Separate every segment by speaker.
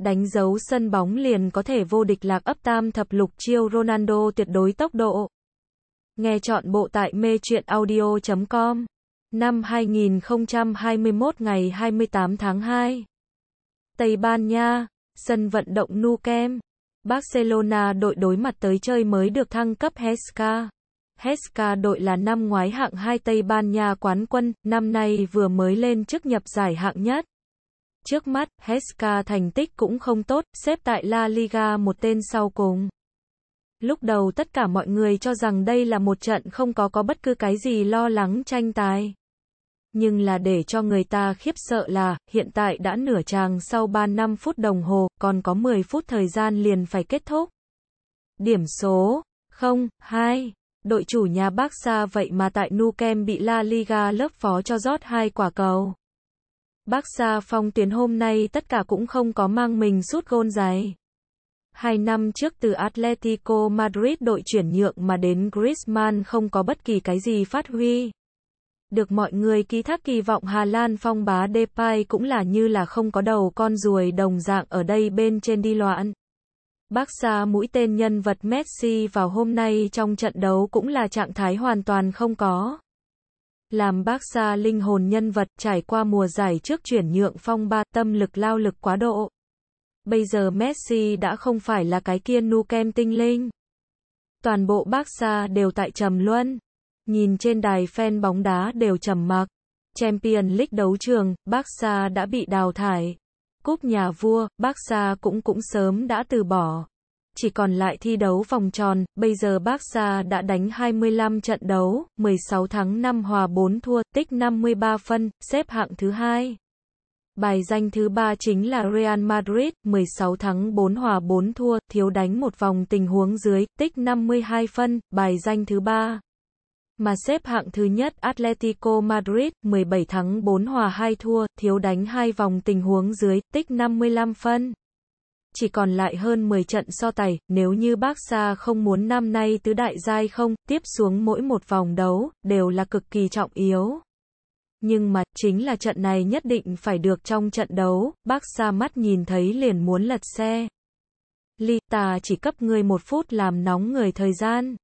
Speaker 1: đánh dấu sân bóng liền có thể vô địch lạc ấp tam thập lục chiêu Ronaldo tuyệt đối tốc độ. Nghe chọn bộ tại mê truyện audio.com. Năm 2021 ngày 28 tháng 2. Tây Ban Nha, sân vận động Nou Camp. Barcelona đội đối mặt tới chơi mới được thăng cấp Hesca. Hesca đội là năm ngoái hạng 2 Tây Ban Nha quán quân, năm nay vừa mới lên chức nhập giải hạng nhất. Trước mắt, Heska thành tích cũng không tốt, xếp tại La Liga một tên sau cùng. Lúc đầu tất cả mọi người cho rằng đây là một trận không có có bất cứ cái gì lo lắng tranh tài. Nhưng là để cho người ta khiếp sợ là, hiện tại đã nửa tràng sau 3 năm phút đồng hồ, còn có 10 phút thời gian liền phải kết thúc. Điểm số 0-2 Đội chủ nhà Barca vậy mà tại Nou bị La Liga lớp phó cho rót hai quả cầu. Bác Sa Phong Tuyến hôm nay tất cả cũng không có mang mình sút gôn dài. Hai năm trước từ Atletico Madrid đội chuyển nhượng mà đến Griezmann không có bất kỳ cái gì phát huy. Được mọi người ký thác kỳ vọng Hà Lan phong bá Depay cũng là như là không có đầu con ruồi đồng dạng ở đây bên trên đi loạn. Bác xa mũi tên nhân vật Messi vào hôm nay trong trận đấu cũng là trạng thái hoàn toàn không có. Làm bác xa linh hồn nhân vật trải qua mùa giải trước chuyển nhượng phong ba tâm lực lao lực quá độ. Bây giờ Messi đã không phải là cái kia nu kem tinh linh. Toàn bộ bác xa đều tại trầm luân. Nhìn trên đài fan bóng đá đều trầm mặc. Champion League đấu trường, Barca đã bị đào thải. Cúp nhà vua, Barca cũng cũng sớm đã từ bỏ chỉ còn lại thi đấu vòng tròn, bây giờ Barca đã đánh 25 trận đấu, 16 thắng 5 hòa 4 thua, tích 53 phân, xếp hạng thứ hai. Bài danh thứ ba chính là Real Madrid, 16 thắng 4 hòa 4 thua, thiếu đánh một vòng tình huống dưới, tích 52 phân, bài danh thứ ba mà xếp hạng thứ nhất Atletico Madrid, 17 thắng 4 hòa 2 thua, thiếu đánh hai vòng tình huống dưới, tích 55 phân chỉ còn lại hơn 10 trận so tài, nếu như bác Sa không muốn năm nay tứ đại giai không, tiếp xuống mỗi một vòng đấu, đều là cực kỳ trọng yếu. Nhưng mà, chính là trận này nhất định phải được trong trận đấu, bác Sa mắt nhìn thấy liền muốn lật xe. Ly, ta chỉ cấp người một phút làm nóng người thời gian.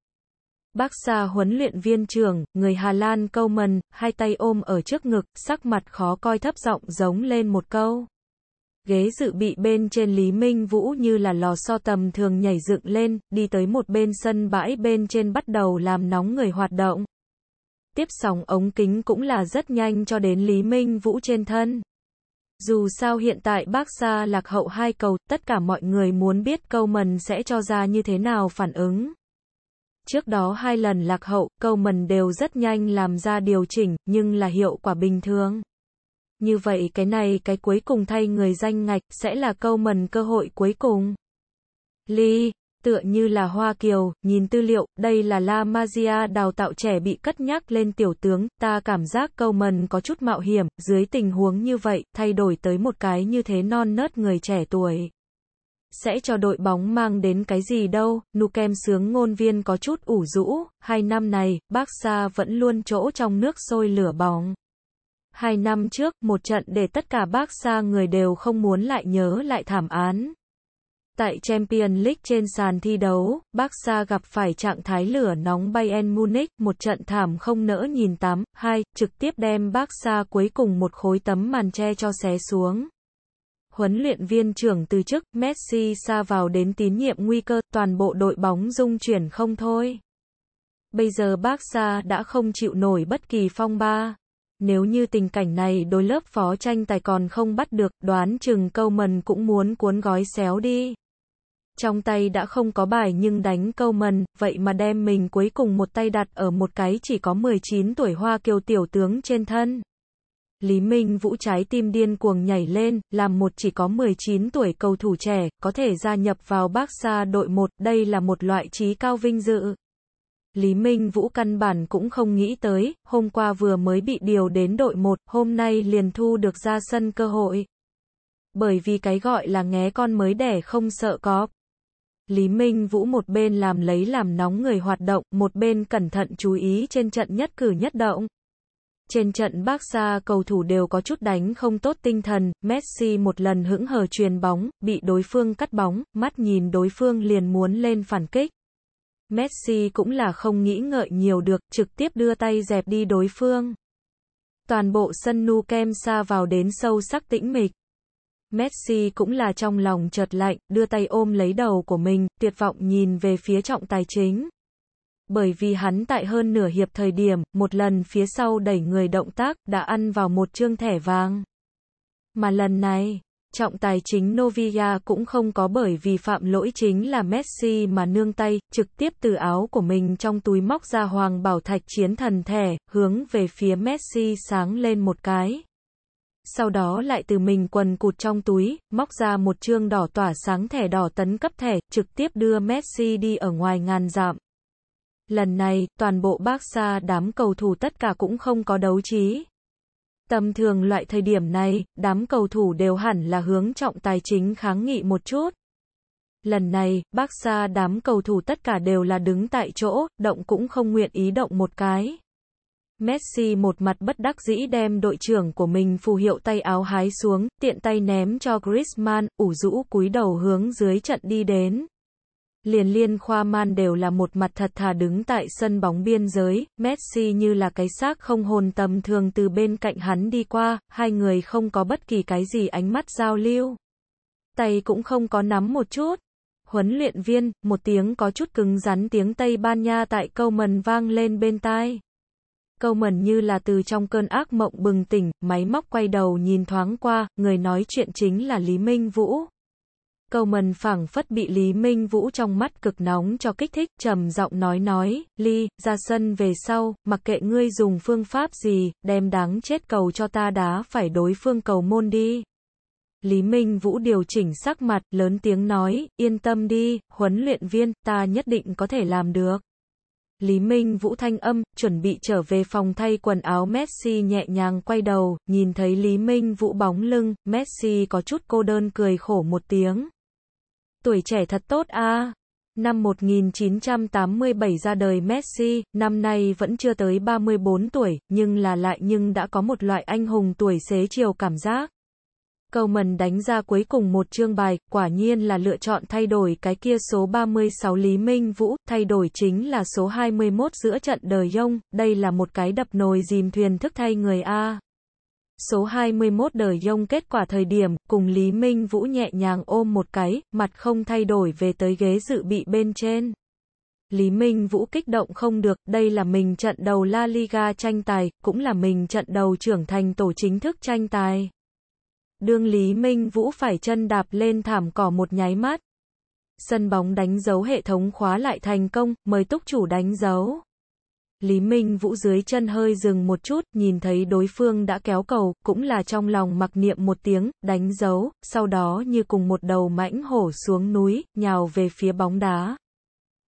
Speaker 1: Bác Sa huấn luyện viên trưởng, người Hà Lan câu mần, hai tay ôm ở trước ngực, sắc mặt khó coi thấp giọng giống lên một câu ghế dự bị bên trên Lý Minh Vũ như là lò xo tầm thường nhảy dựng lên, đi tới một bên sân bãi bên trên bắt đầu làm nóng người hoạt động. Tiếp sóng ống kính cũng là rất nhanh cho đến Lý Minh Vũ trên thân. Dù sao hiện tại bác xa lạc hậu hai cầu, tất cả mọi người muốn biết câu mần sẽ cho ra như thế nào phản ứng. Trước đó hai lần lạc hậu, câu mần đều rất nhanh làm ra điều chỉnh, nhưng là hiệu quả bình thường. Như vậy cái này cái cuối cùng thay người danh ngạch sẽ là câu mần cơ hội cuối cùng. ly tựa như là Hoa Kiều, nhìn tư liệu, đây là La Magia đào tạo trẻ bị cất nhắc lên tiểu tướng, ta cảm giác câu mần có chút mạo hiểm, dưới tình huống như vậy, thay đổi tới một cái như thế non nớt người trẻ tuổi. Sẽ cho đội bóng mang đến cái gì đâu, kem sướng ngôn viên có chút ủ rũ, hai năm này, xa vẫn luôn chỗ trong nước sôi lửa bóng. Hai năm trước, một trận để tất cả bác xa người đều không muốn lại nhớ lại thảm án. Tại Champions League trên sàn thi đấu, Barca gặp phải trạng thái lửa nóng Bayern Munich, một trận thảm không nỡ nhìn 8 Hai trực tiếp đem Barca cuối cùng một khối tấm màn che cho xé xuống. Huấn luyện viên trưởng từ chức, Messi xa vào đến tín nhiệm nguy cơ, toàn bộ đội bóng dung chuyển không thôi. Bây giờ Barca đã không chịu nổi bất kỳ phong ba. Nếu như tình cảnh này đối lớp phó tranh tài còn không bắt được, đoán chừng câu mần cũng muốn cuốn gói xéo đi. Trong tay đã không có bài nhưng đánh câu mần, vậy mà đem mình cuối cùng một tay đặt ở một cái chỉ có 19 tuổi hoa kiều tiểu tướng trên thân. Lý Minh Vũ trái tim điên cuồng nhảy lên, làm một chỉ có 19 tuổi cầu thủ trẻ, có thể gia nhập vào Barca đội 1, đây là một loại trí cao vinh dự. Lý Minh Vũ căn bản cũng không nghĩ tới, hôm qua vừa mới bị điều đến đội 1, hôm nay liền thu được ra sân cơ hội. Bởi vì cái gọi là nghé con mới đẻ không sợ có. Lý Minh Vũ một bên làm lấy làm nóng người hoạt động, một bên cẩn thận chú ý trên trận nhất cử nhất động. Trên trận bác xa cầu thủ đều có chút đánh không tốt tinh thần, Messi một lần hững hờ truyền bóng, bị đối phương cắt bóng, mắt nhìn đối phương liền muốn lên phản kích. Messi cũng là không nghĩ ngợi nhiều được, trực tiếp đưa tay dẹp đi đối phương. Toàn bộ sân nu kem xa vào đến sâu sắc tĩnh mịch. Messi cũng là trong lòng chợt lạnh, đưa tay ôm lấy đầu của mình, tuyệt vọng nhìn về phía trọng tài chính. Bởi vì hắn tại hơn nửa hiệp thời điểm, một lần phía sau đẩy người động tác, đã ăn vào một chương thẻ vàng. Mà lần này, trọng tài chính Novia cũng không có bởi vì phạm lỗi chính là Messi mà nương tay, trực tiếp từ áo của mình trong túi móc ra hoàng bảo thạch chiến thần thẻ, hướng về phía Messi sáng lên một cái. Sau đó lại từ mình quần cụt trong túi, móc ra một chương đỏ tỏa sáng thẻ đỏ tấn cấp thẻ, trực tiếp đưa Messi đi ở ngoài ngàn dạm. Lần này, toàn bộ Barca đám cầu thủ tất cả cũng không có đấu trí, Tầm thường loại thời điểm này, đám cầu thủ đều hẳn là hướng trọng tài chính kháng nghị một chút. Lần này, bác xa đám cầu thủ tất cả đều là đứng tại chỗ, động cũng không nguyện ý động một cái. Messi một mặt bất đắc dĩ đem đội trưởng của mình phù hiệu tay áo hái xuống, tiện tay ném cho Griezmann, ủ rũ cúi đầu hướng dưới trận đi đến liền liên khoa man đều là một mặt thật thà đứng tại sân bóng biên giới, Messi như là cái xác không hồn tầm thường từ bên cạnh hắn đi qua, hai người không có bất kỳ cái gì ánh mắt giao lưu. Tay cũng không có nắm một chút. Huấn luyện viên, một tiếng có chút cứng rắn tiếng Tây Ban Nha tại câu mần vang lên bên tai. Câu mần như là từ trong cơn ác mộng bừng tỉnh, máy móc quay đầu nhìn thoáng qua, người nói chuyện chính là Lý Minh Vũ cầu mần phẳng phất bị Lý Minh Vũ trong mắt cực nóng cho kích thích, trầm giọng nói nói, Ly, ra sân về sau, mặc kệ ngươi dùng phương pháp gì, đem đáng chết cầu cho ta đá phải đối phương cầu môn đi. Lý Minh Vũ điều chỉnh sắc mặt, lớn tiếng nói, yên tâm đi, huấn luyện viên, ta nhất định có thể làm được. Lý Minh Vũ thanh âm, chuẩn bị trở về phòng thay quần áo Messi nhẹ nhàng quay đầu, nhìn thấy Lý Minh Vũ bóng lưng, Messi có chút cô đơn cười khổ một tiếng tuổi trẻ thật tốt à. Năm 1987 ra đời Messi, năm nay vẫn chưa tới 34 tuổi, nhưng là lại nhưng đã có một loại anh hùng tuổi xế chiều cảm giác. Cầu mần đánh ra cuối cùng một chương bài, quả nhiên là lựa chọn thay đổi cái kia số 36 Lý Minh Vũ, thay đổi chính là số 21 giữa trận đời Dông, đây là một cái đập nồi dìm thuyền thức thay người A. Số 21 đời dông kết quả thời điểm, cùng Lý Minh Vũ nhẹ nhàng ôm một cái, mặt không thay đổi về tới ghế dự bị bên trên. Lý Minh Vũ kích động không được, đây là mình trận đầu La Liga tranh tài, cũng là mình trận đầu trưởng thành tổ chính thức tranh tài. Đương Lý Minh Vũ phải chân đạp lên thảm cỏ một nháy mắt. Sân bóng đánh dấu hệ thống khóa lại thành công, mời túc chủ đánh dấu. Lý Minh Vũ dưới chân hơi dừng một chút, nhìn thấy đối phương đã kéo cầu, cũng là trong lòng mặc niệm một tiếng, đánh dấu, sau đó như cùng một đầu mãnh hổ xuống núi, nhào về phía bóng đá.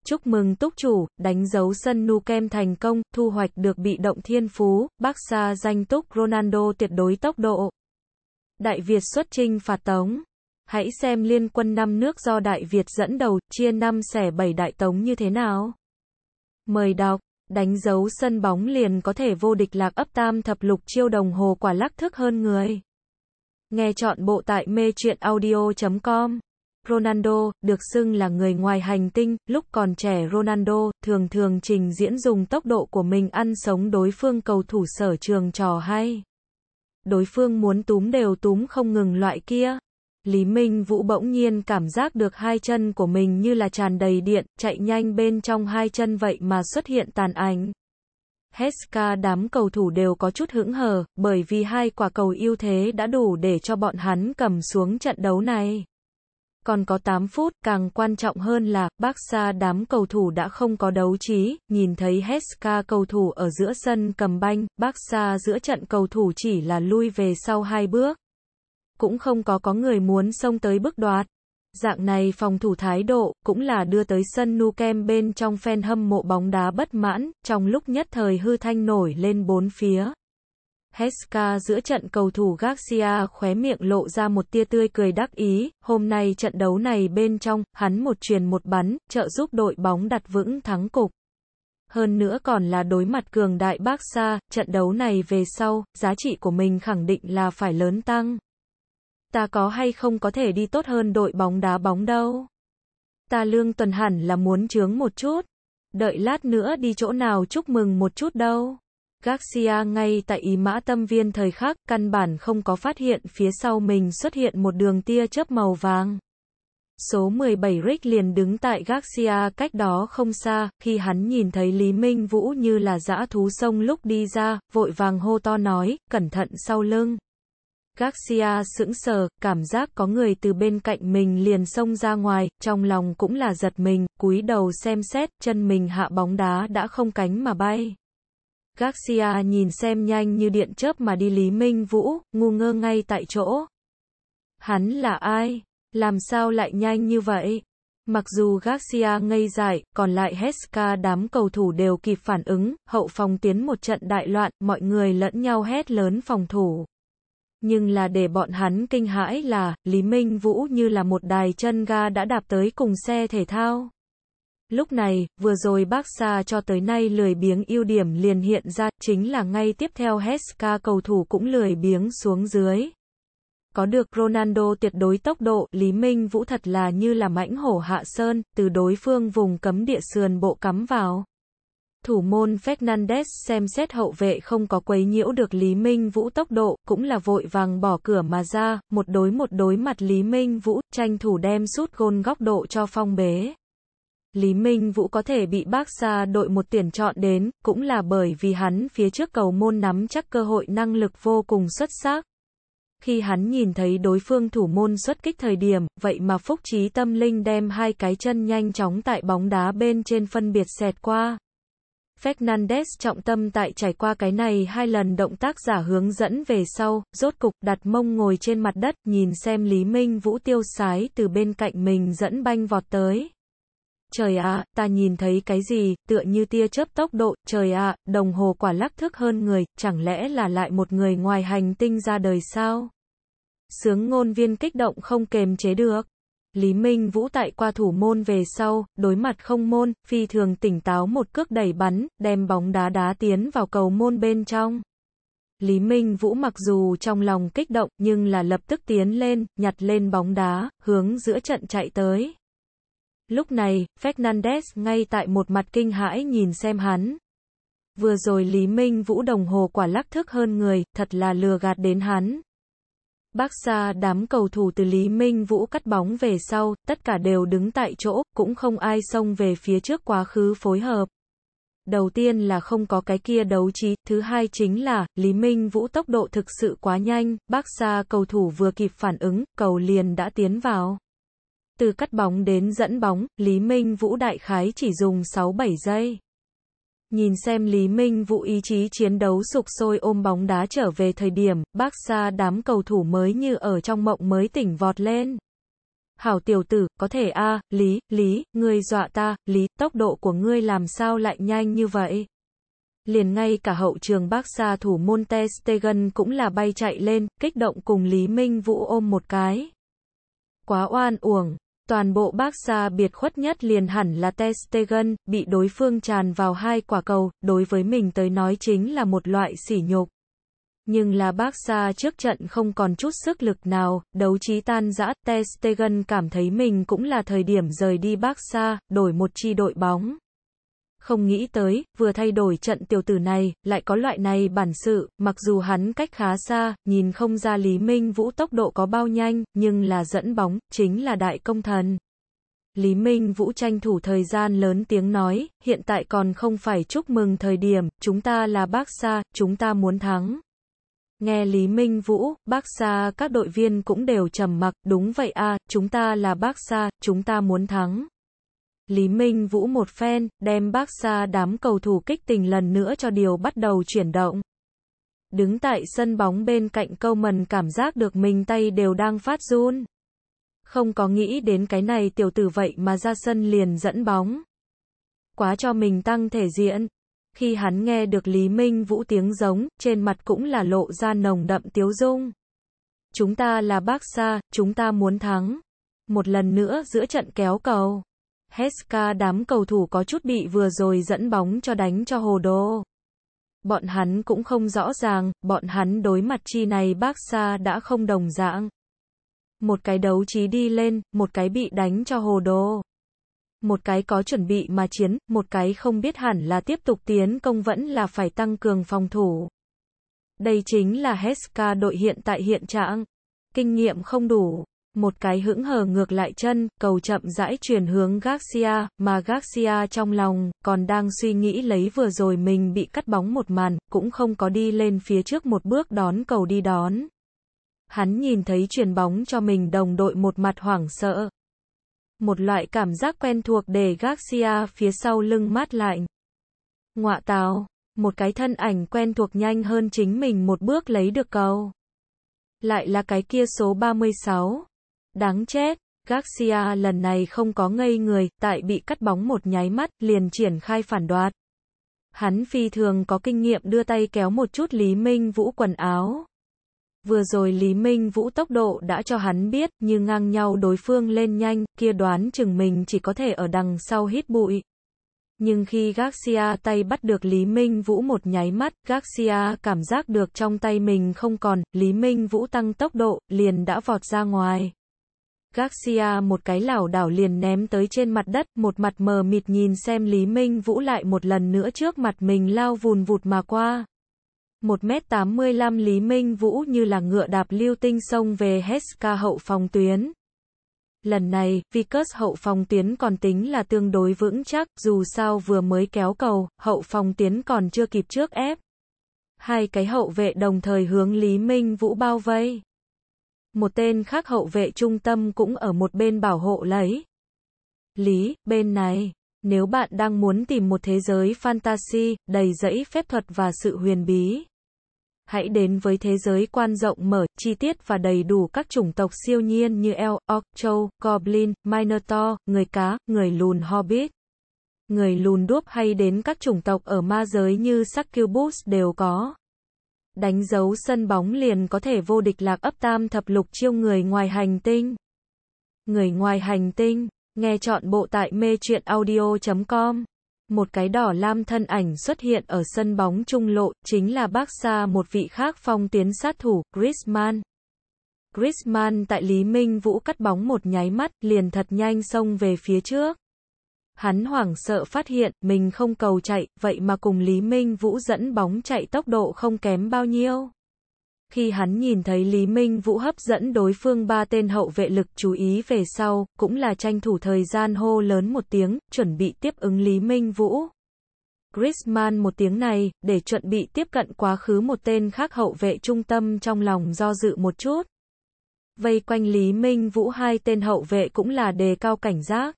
Speaker 1: Chúc mừng túc chủ, đánh dấu sân nu kem thành công, thu hoạch được bị động thiên phú, bác xa danh túc Ronaldo tuyệt đối tốc độ. Đại Việt xuất trinh phạt tống. Hãy xem liên quân năm nước do Đại Việt dẫn đầu, chia năm xẻ bảy đại tống như thế nào. Mời đọc đánh dấu sân bóng liền có thể vô địch lạc ấp tam thập lục chiêu đồng hồ quả lắc thức hơn người. Nghe chọn bộ tại mê truyện audio.com Ronaldo, được xưng là người ngoài hành tinh, lúc còn trẻ Ronaldo, thường thường trình diễn dùng tốc độ của mình ăn sống đối phương cầu thủ sở trường trò hay. Đối phương muốn túm đều túm không ngừng loại kia. Lý Minh Vũ bỗng nhiên cảm giác được hai chân của mình như là tràn đầy điện, chạy nhanh bên trong hai chân vậy mà xuất hiện tàn ảnh. Heska đám cầu thủ đều có chút hững hờ, bởi vì hai quả cầu ưu thế đã đủ để cho bọn hắn cầm xuống trận đấu này. Còn có 8 phút, càng quan trọng hơn là, Barca đám cầu thủ đã không có đấu trí, nhìn thấy Heska cầu thủ ở giữa sân cầm banh, Barca giữa trận cầu thủ chỉ là lui về sau hai bước cũng không có có người muốn xông tới bước đoạt. Dạng này phòng thủ thái độ, cũng là đưa tới sân nu kem bên trong fan hâm mộ bóng đá bất mãn, trong lúc nhất thời hư thanh nổi lên bốn phía. Heska giữa trận cầu thủ Garcia khóe miệng lộ ra một tia tươi cười đắc ý, hôm nay trận đấu này bên trong, hắn một truyền một bắn, trợ giúp đội bóng đặt vững thắng cục. Hơn nữa còn là đối mặt cường đại Barca, trận đấu này về sau, giá trị của mình khẳng định là phải lớn tăng ta có hay không có thể đi tốt hơn đội bóng đá bóng đâu. Ta lương tuần hẳn là muốn chướng một chút. Đợi lát nữa đi chỗ nào chúc mừng một chút đâu. Garcia ngay tại ý mã tâm viên thời khắc căn bản không có phát hiện phía sau mình xuất hiện một đường tia chớp màu vàng. Số 17 Rick liền đứng tại Garcia cách đó không xa, khi hắn nhìn thấy Lý Minh Vũ như là dã thú sông lúc đi ra, vội vàng hô to nói, cẩn thận sau lưng. Garcia sững sờ, cảm giác có người từ bên cạnh mình liền xông ra ngoài, trong lòng cũng là giật mình, cúi đầu xem xét, chân mình hạ bóng đá đã không cánh mà bay. Garcia nhìn xem nhanh như điện chớp mà đi Lý Minh Vũ, ngu ngơ ngay tại chỗ. Hắn là ai? Làm sao lại nhanh như vậy? Mặc dù Garcia ngây dại, còn lại Heska đám cầu thủ đều kịp phản ứng, hậu phòng tiến một trận đại loạn, mọi người lẫn nhau hét lớn phòng thủ nhưng là để bọn hắn kinh hãi là, Lý Minh Vũ như là một đài chân ga đã đạp tới cùng xe thể thao. Lúc này, vừa rồi bác xa cho tới nay lười biếng ưu điểm liền hiện ra, chính là ngay tiếp theo Heska cầu thủ cũng lười biếng xuống dưới. Có được Ronaldo tuyệt đối tốc độ, Lý Minh Vũ thật là như là mãnh hổ hạ sơn, từ đối phương vùng cấm địa sườn bộ cắm vào. Thủ môn Fernandez xem xét hậu vệ không có quấy nhiễu được Lý Minh Vũ tốc độ, cũng là vội vàng bỏ cửa mà ra, một đối một đối mặt Lý Minh Vũ, tranh thủ đem sút gôn góc độ cho phong bế. Lý Minh Vũ có thể bị bác xa đội một tuyển chọn đến, cũng là bởi vì hắn phía trước cầu môn nắm chắc cơ hội năng lực vô cùng xuất sắc. Khi hắn nhìn thấy đối phương thủ môn xuất kích thời điểm, vậy mà Phúc Trí Tâm Linh đem hai cái chân nhanh chóng tại bóng đá bên trên phân biệt xẹt qua. Fernandez trọng tâm tại trải qua cái này hai lần động tác giả hướng dẫn về sau, rốt cục đặt mông ngồi trên mặt đất, nhìn xem Lý Minh Vũ tiêu sái từ bên cạnh mình dẫn banh vọt tới. Trời ạ, ta nhìn thấy cái gì, tựa như tia chớp tốc độ, trời ạ, đồng hồ quả lắc thức hơn người, chẳng lẽ là lại một người ngoài hành tinh ra đời sao? Sướng ngôn viên kích động không kềm chế được. Lý Minh Vũ tại qua thủ môn về sau, đối mặt không môn, phi thường tỉnh táo một cước đẩy bắn, đem bóng đá đá tiến vào cầu môn bên trong. Lý Minh Vũ mặc dù trong lòng kích động nhưng là lập tức tiến lên, nhặt lên bóng đá, hướng giữa trận chạy tới. Lúc này, Fernandez ngay tại một mặt kinh hãi nhìn xem hắn. Vừa rồi Lý Minh Vũ đồng hồ quả lắc thức hơn người, thật là lừa gạt đến hắn, Bác xa đám cầu thủ từ Lý Minh Vũ cắt bóng về sau, tất cả đều đứng tại chỗ, cũng không ai xông về phía trước quá khứ phối hợp. Đầu tiên là không có cái kia đấu trí, thứ hai chính là, Lý Minh Vũ tốc độ thực sự quá nhanh, bác xa cầu thủ vừa kịp phản ứng, cầu liền đã tiến vào. Từ cắt bóng đến dẫn bóng, Lý Minh Vũ đại khái chỉ dùng 6-7 giây. Nhìn xem Lý Minh Vũ ý chí chiến đấu sục sôi ôm bóng đá trở về thời điểm, bác xa đám cầu thủ mới như ở trong mộng mới tỉnh vọt lên. Hảo tiểu tử, có thể a à, Lý, Lý, ngươi dọa ta, Lý, tốc độ của ngươi làm sao lại nhanh như vậy? Liền ngay cả hậu trường bác xa thủ môn Testegen cũng là bay chạy lên, kích động cùng Lý Minh Vũ ôm một cái. Quá oan uổng. Toàn bộ bác xa biệt khuất nhất liền hẳn là Testegen, bị đối phương tràn vào hai quả cầu, đối với mình tới nói chính là một loại sỉ nhục. Nhưng là bác xa trước trận không còn chút sức lực nào, đấu trí tan rã, Testegen cảm thấy mình cũng là thời điểm rời đi bác xa, đổi một chi đội bóng không nghĩ tới, vừa thay đổi trận tiểu tử này, lại có loại này bản sự, mặc dù hắn cách khá xa, nhìn không ra Lý Minh Vũ tốc độ có bao nhanh, nhưng là dẫn bóng, chính là đại công thần. Lý Minh Vũ tranh thủ thời gian lớn tiếng nói, hiện tại còn không phải chúc mừng thời điểm, chúng ta là bác xa, chúng ta muốn thắng. Nghe Lý Minh Vũ, bác xa các đội viên cũng đều trầm mặc, đúng vậy a chúng ta là bác xa, chúng ta muốn thắng. Lý Minh Vũ một phen, đem bác xa đám cầu thủ kích tình lần nữa cho điều bắt đầu chuyển động. Đứng tại sân bóng bên cạnh câu mần cảm giác được mình tay đều đang phát run. Không có nghĩ đến cái này tiểu tử vậy mà ra sân liền dẫn bóng. Quá cho mình tăng thể diện. Khi hắn nghe được Lý Minh Vũ tiếng giống, trên mặt cũng là lộ ra nồng đậm tiếu dung. Chúng ta là bác xa, chúng ta muốn thắng. Một lần nữa giữa trận kéo cầu. Heska đám cầu thủ có chút bị vừa rồi dẫn bóng cho đánh cho hồ đô. Bọn hắn cũng không rõ ràng, bọn hắn đối mặt chi này Bác Barca đã không đồng dạng. Một cái đấu trí đi lên, một cái bị đánh cho hồ đô. Một cái có chuẩn bị mà chiến, một cái không biết hẳn là tiếp tục tiến công vẫn là phải tăng cường phòng thủ. Đây chính là Heska đội hiện tại hiện trạng. Kinh nghiệm không đủ, một cái hững hờ ngược lại chân, cầu chậm rãi chuyển hướng Garcia, mà Garcia trong lòng, còn đang suy nghĩ lấy vừa rồi mình bị cắt bóng một màn, cũng không có đi lên phía trước một bước đón cầu đi đón. Hắn nhìn thấy chuyển bóng cho mình đồng đội một mặt hoảng sợ. Một loại cảm giác quen thuộc để Garcia phía sau lưng mát lạnh. Ngọa táo một cái thân ảnh quen thuộc nhanh hơn chính mình một bước lấy được cầu lại là cái kia số 36. Đáng chết, Garcia lần này không có ngây người, tại bị cắt bóng một nháy mắt, liền triển khai phản đoạt. Hắn phi thường có kinh nghiệm đưa tay kéo một chút Lý Minh Vũ quần áo. Vừa rồi Lý Minh Vũ tốc độ đã cho hắn biết, như ngang nhau đối phương lên nhanh, kia đoán chừng mình chỉ có thể ở đằng sau hít bụi. Nhưng khi Garcia tay bắt được Lý Minh Vũ một nháy mắt, Garcia cảm giác được trong tay mình không còn, Lý Minh Vũ tăng tốc độ, liền đã vọt ra ngoài. Garcia một cái lảo đảo liền ném tới trên mặt đất, một mặt mờ mịt nhìn xem Lý Minh Vũ lại một lần nữa trước mặt mình lao vùn vụt mà qua. 1m85 Lý Minh Vũ như là ngựa đạp lưu tinh sông về Heska hậu phòng tuyến. Lần này, Vickers hậu phòng tuyến còn tính là tương đối vững chắc, dù sao vừa mới kéo cầu, hậu phòng tuyến còn chưa kịp trước ép. Hai cái hậu vệ đồng thời hướng Lý Minh Vũ bao vây một tên khác hậu vệ trung tâm cũng ở một bên bảo hộ lấy. Lý, bên này, nếu bạn đang muốn tìm một thế giới fantasy, đầy rẫy phép thuật và sự huyền bí. Hãy đến với thế giới quan rộng mở, chi tiết và đầy đủ các chủng tộc siêu nhiên như Elf, Orc, Châu, Goblin, Minotaur, người cá, người lùn Hobbit. Người lùn đuốc hay đến các chủng tộc ở ma giới như Succubus đều có đánh dấu sân bóng liền có thể vô địch lạc ấp tam thập lục chiêu người ngoài hành tinh. Người ngoài hành tinh, nghe chọn bộ tại mê truyện audio.com. Một cái đỏ lam thân ảnh xuất hiện ở sân bóng trung lộ, chính là bác xa một vị khác phong tiến sát thủ, Griezmann. Griezmann tại Lý Minh Vũ cắt bóng một nháy mắt, liền thật nhanh xông về phía trước. Hắn hoảng sợ phát hiện, mình không cầu chạy, vậy mà cùng Lý Minh Vũ dẫn bóng chạy tốc độ không kém bao nhiêu. Khi hắn nhìn thấy Lý Minh Vũ hấp dẫn đối phương ba tên hậu vệ lực chú ý về sau, cũng là tranh thủ thời gian hô lớn một tiếng, chuẩn bị tiếp ứng Lý Minh Vũ. Griezmann một tiếng này, để chuẩn bị tiếp cận quá khứ một tên khác hậu vệ trung tâm trong lòng do dự một chút. Vây quanh Lý Minh Vũ hai tên hậu vệ cũng là đề cao cảnh giác.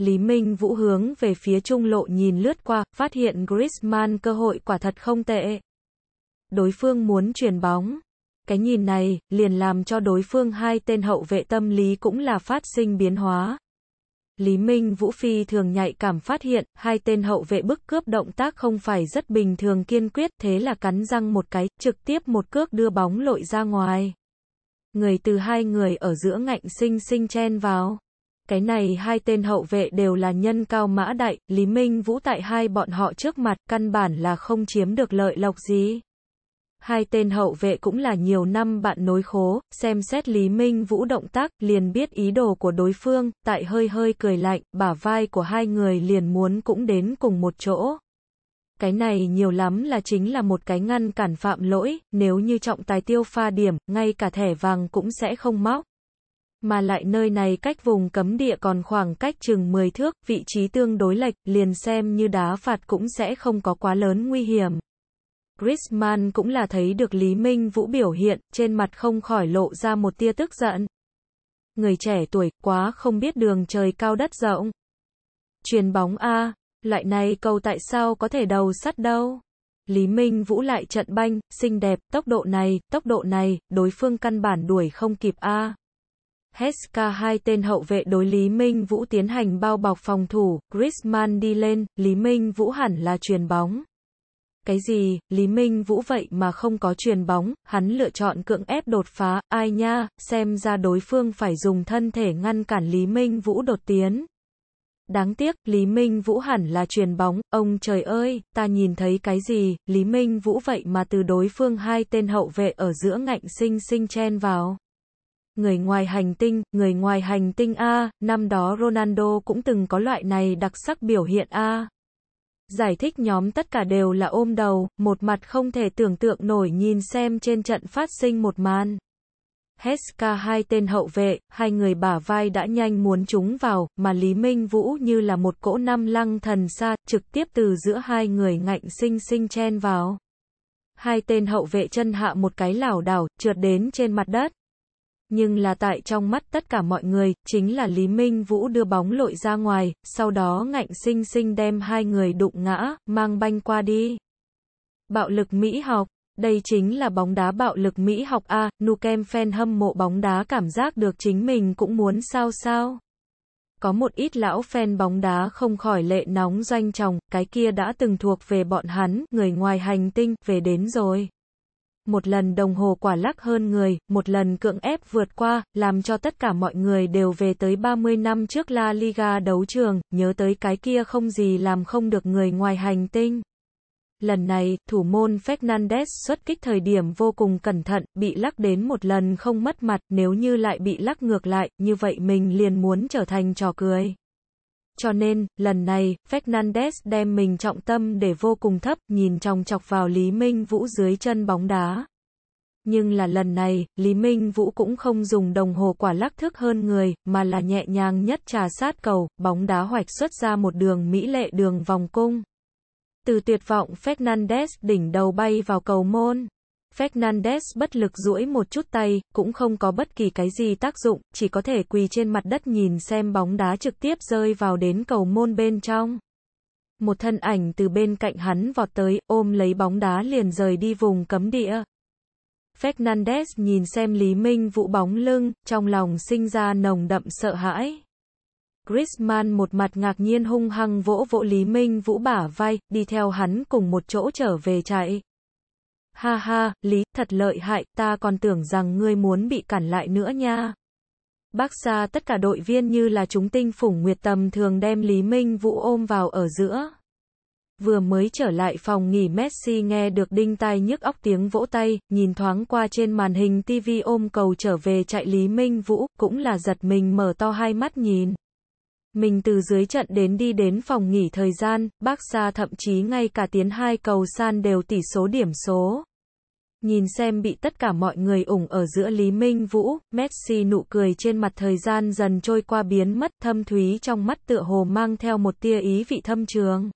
Speaker 1: Lý Minh Vũ hướng về phía trung lộ nhìn lướt qua, phát hiện Griezmann cơ hội quả thật không tệ. Đối phương muốn truyền bóng. Cái nhìn này, liền làm cho đối phương hai tên hậu vệ tâm lý cũng là phát sinh biến hóa. Lý Minh Vũ Phi thường nhạy cảm phát hiện, hai tên hậu vệ bức cướp động tác không phải rất bình thường kiên quyết, thế là cắn răng một cái, trực tiếp một cước đưa bóng lội ra ngoài. Người từ hai người ở giữa ngạnh sinh sinh chen vào. Cái này hai tên hậu vệ đều là nhân cao mã đại, Lý Minh Vũ tại hai bọn họ trước mặt, căn bản là không chiếm được lợi lộc gì. Hai tên hậu vệ cũng là nhiều năm bạn nối khố, xem xét Lý Minh Vũ động tác, liền biết ý đồ của đối phương, tại hơi hơi cười lạnh, bả vai của hai người liền muốn cũng đến cùng một chỗ. Cái này nhiều lắm là chính là một cái ngăn cản phạm lỗi, nếu như trọng tài tiêu pha điểm, ngay cả thẻ vàng cũng sẽ không móc mà lại nơi này cách vùng cấm địa còn khoảng cách chừng 10 thước, vị trí tương đối lệch, liền xem như đá phạt cũng sẽ không có quá lớn nguy hiểm. Griezmann cũng là thấy được Lý Minh Vũ biểu hiện, trên mặt không khỏi lộ ra một tia tức giận. Người trẻ tuổi, quá không biết đường trời cao đất rộng. truyền bóng A, loại này cầu tại sao có thể đầu sắt đâu. Lý Minh Vũ lại trận banh, xinh đẹp, tốc độ này, tốc độ này, đối phương căn bản đuổi không kịp A. Heska hai tên hậu vệ đối Lý Minh Vũ tiến hành bao bọc phòng thủ, Griezmann đi lên, Lý Minh Vũ hẳn là truyền bóng. Cái gì, Lý Minh Vũ vậy mà không có truyền bóng, hắn lựa chọn cưỡng ép đột phá, ai nha, xem ra đối phương phải dùng thân thể ngăn cản Lý Minh Vũ đột tiến. Đáng tiếc, Lý Minh Vũ hẳn là truyền bóng, ông trời ơi, ta nhìn thấy cái gì, Lý Minh Vũ vậy mà từ đối phương hai tên hậu vệ ở giữa ngạnh sinh sinh chen vào. Người ngoài hành tinh, người ngoài hành tinh A, năm đó Ronaldo cũng từng có loại này đặc sắc biểu hiện A. Giải thích nhóm tất cả đều là ôm đầu, một mặt không thể tưởng tượng nổi nhìn xem trên trận phát sinh một màn. Heska hai tên hậu vệ, hai người bả vai đã nhanh muốn trúng vào, mà Lý Minh Vũ như là một cỗ năm lăng thần xa, trực tiếp từ giữa hai người ngạnh sinh sinh chen vào. Hai tên hậu vệ chân hạ một cái lảo đảo, trượt đến trên mặt đất nhưng là tại trong mắt tất cả mọi người, chính là Lý Minh Vũ đưa bóng lội ra ngoài, sau đó ngạnh sinh sinh đem hai người đụng ngã, mang banh qua đi. Bạo lực Mỹ học đây chính là bóng đá bạo lực Mỹ học A, nu kem fan hâm mộ bóng đá cảm giác được chính mình cũng muốn sao sao. Có một ít lão fan bóng đá không khỏi lệ nóng doanh chồng, cái kia đã từng thuộc về bọn hắn, người ngoài hành tinh, về đến rồi một lần đồng hồ quả lắc hơn người, một lần cưỡng ép vượt qua, làm cho tất cả mọi người đều về tới 30 năm trước La Liga đấu trường, nhớ tới cái kia không gì làm không được người ngoài hành tinh. Lần này, thủ môn Fernandez xuất kích thời điểm vô cùng cẩn thận, bị lắc đến một lần không mất mặt, nếu như lại bị lắc ngược lại, như vậy mình liền muốn trở thành trò cười cho nên, lần này, Fernandez đem mình trọng tâm để vô cùng thấp, nhìn trong chọc vào Lý Minh Vũ dưới chân bóng đá. Nhưng là lần này, Lý Minh Vũ cũng không dùng đồng hồ quả lắc thức hơn người, mà là nhẹ nhàng nhất trà sát cầu, bóng đá hoạch xuất ra một đường mỹ lệ đường vòng cung. Từ tuyệt vọng Fernandez đỉnh đầu bay vào cầu môn. Fernandez bất lực duỗi một chút tay, cũng không có bất kỳ cái gì tác dụng, chỉ có thể quỳ trên mặt đất nhìn xem bóng đá trực tiếp rơi vào đến cầu môn bên trong. Một thân ảnh từ bên cạnh hắn vọt tới, ôm lấy bóng đá liền rời đi vùng cấm địa. Fernandez nhìn xem Lý Minh vụ bóng lưng, trong lòng sinh ra nồng đậm sợ hãi. Griezmann một mặt ngạc nhiên hung hăng vỗ vỗ Lý Minh Vũ bả vai, đi theo hắn cùng một chỗ trở về chạy. Ha ha, Lý, thật lợi hại, ta còn tưởng rằng ngươi muốn bị cản lại nữa nha. Bác xa tất cả đội viên như là chúng tinh phủng nguyệt tầm thường đem Lý Minh Vũ ôm vào ở giữa. Vừa mới trở lại phòng nghỉ Messi nghe được đinh tai nhức óc tiếng vỗ tay, nhìn thoáng qua trên màn hình TV ôm cầu trở về chạy Lý Minh Vũ, cũng là giật mình mở to hai mắt nhìn. Mình từ dưới trận đến đi đến phòng nghỉ thời gian, Bác xa thậm chí ngay cả tiến hai cầu san đều tỷ số điểm số. Nhìn xem bị tất cả mọi người ủng ở giữa Lý Minh Vũ, Messi nụ cười trên mặt thời gian dần trôi qua biến mất thâm thúy trong mắt tựa hồ mang theo một tia ý vị thâm trường.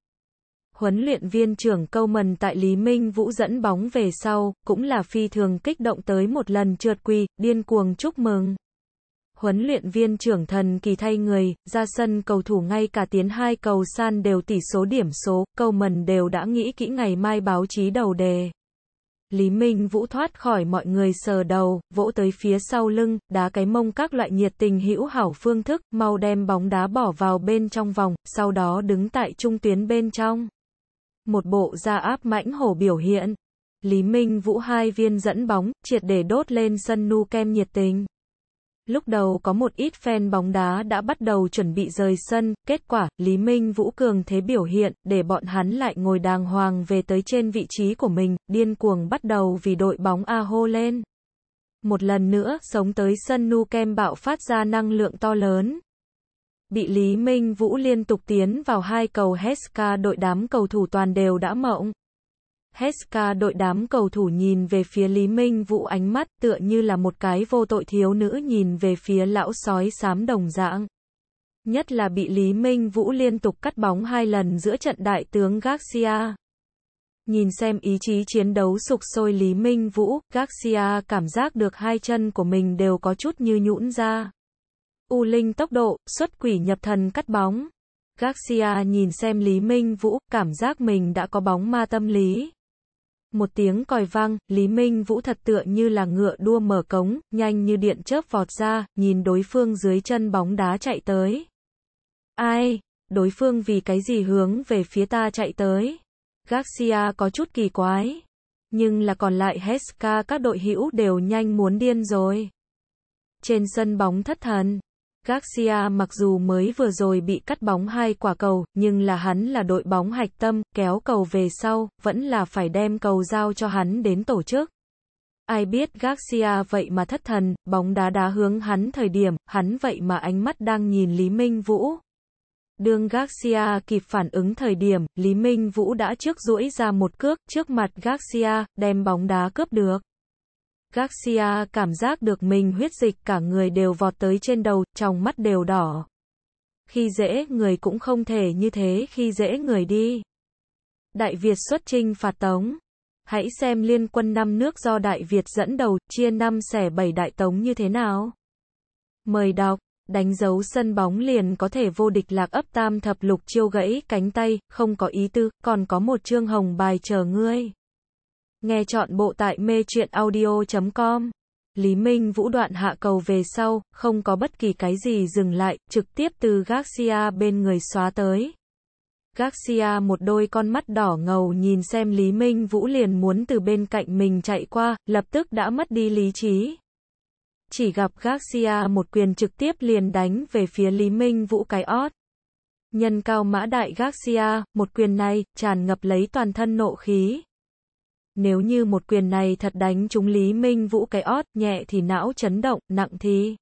Speaker 1: Huấn luyện viên trưởng câu mần tại Lý Minh Vũ dẫn bóng về sau, cũng là phi thường kích động tới một lần trượt quỳ, điên cuồng chúc mừng. Huấn luyện viên trưởng thần kỳ thay người, ra sân cầu thủ ngay cả tiến hai cầu san đều tỷ số điểm số, cầu mần đều đã nghĩ kỹ ngày mai báo chí đầu đề. Lý Minh Vũ thoát khỏi mọi người sờ đầu, vỗ tới phía sau lưng, đá cái mông các loại nhiệt tình hữu hảo phương thức, mau đem bóng đá bỏ vào bên trong vòng, sau đó đứng tại trung tuyến bên trong. Một bộ ra áp mãnh hổ biểu hiện. Lý Minh Vũ hai viên dẫn bóng, triệt để đốt lên sân nu kem nhiệt tình. Lúc đầu có một ít fan bóng đá đã bắt đầu chuẩn bị rời sân, kết quả, Lý Minh Vũ cường thế biểu hiện, để bọn hắn lại ngồi đàng hoàng về tới trên vị trí của mình, điên cuồng bắt đầu vì đội bóng A hô lên. Một lần nữa, sống tới sân nu kem bạo phát ra năng lượng to lớn. Bị Lý Minh Vũ liên tục tiến vào hai cầu Heska đội đám cầu thủ toàn đều đã mộng. Heska đội đám cầu thủ nhìn về phía Lý Minh Vũ ánh mắt tựa như là một cái vô tội thiếu nữ nhìn về phía lão sói xám đồng dạng. Nhất là bị Lý Minh Vũ liên tục cắt bóng hai lần giữa trận đại tướng Garcia. Nhìn xem ý chí chiến đấu sục sôi Lý Minh Vũ, Garcia cảm giác được hai chân của mình đều có chút như nhũn ra. U Linh tốc độ, xuất quỷ nhập thần cắt bóng. Garcia nhìn xem Lý Minh Vũ, cảm giác mình đã có bóng ma tâm lý. Một tiếng còi vang, Lý Minh Vũ thật tựa như là ngựa đua mở cống, nhanh như điện chớp vọt ra, nhìn đối phương dưới chân bóng đá chạy tới. Ai? Đối phương vì cái gì hướng về phía ta chạy tới? Garcia có chút kỳ quái. Nhưng là còn lại Heska các đội hữu đều nhanh muốn điên rồi. Trên sân bóng thất thần, Garcia mặc dù mới vừa rồi bị cắt bóng hai quả cầu, nhưng là hắn là đội bóng hạch tâm, kéo cầu về sau, vẫn là phải đem cầu giao cho hắn đến tổ chức. Ai biết Garcia vậy mà thất thần, bóng đá đá hướng hắn thời điểm, hắn vậy mà ánh mắt đang nhìn Lý Minh Vũ. Đường Garcia kịp phản ứng thời điểm, Lý Minh Vũ đã trước duỗi ra một cước, trước mặt Garcia, đem bóng đá cướp được. Garcia cảm giác được mình huyết dịch cả người đều vọt tới trên đầu, trong mắt đều đỏ. Khi dễ người cũng không thể như thế khi dễ người đi. Đại Việt xuất trinh phạt Tống. Hãy xem liên quân năm nước do Đại Việt dẫn đầu, chia năm xẻ bảy Đại Tống như thế nào. Mời đọc, đánh dấu sân bóng liền có thể vô địch lạc ấp tam thập lục chiêu gãy cánh tay, không có ý tư, còn có một chương hồng bài chờ ngươi. Nghe chọn bộ tại mê truyện audio.com. Lý Minh Vũ đoạn hạ cầu về sau, không có bất kỳ cái gì dừng lại, trực tiếp từ Garcia bên người xóa tới. Garcia một đôi con mắt đỏ ngầu nhìn xem Lý Minh Vũ liền muốn từ bên cạnh mình chạy qua, lập tức đã mất đi lý trí. Chỉ gặp Garcia một quyền trực tiếp liền đánh về phía Lý Minh Vũ cái ót. Nhân cao mã đại Garcia, một quyền này, tràn ngập lấy toàn thân nộ khí. Nếu như một quyền này thật đánh trúng Lý Minh Vũ cái ót, nhẹ thì não chấn động, nặng thì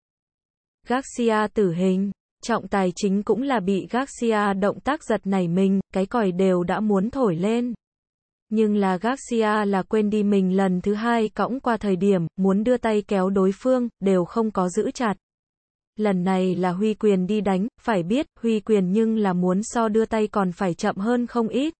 Speaker 1: Garcia tử hình. Trọng tài chính cũng là bị Garcia động tác giật nảy mình, cái còi đều đã muốn thổi lên. Nhưng là Garcia là quên đi mình lần thứ hai cõng qua thời điểm, muốn đưa tay kéo đối phương, đều không có giữ chặt. Lần này là Huy Quyền đi đánh, phải biết, Huy Quyền nhưng là muốn so đưa tay còn phải chậm hơn không ít.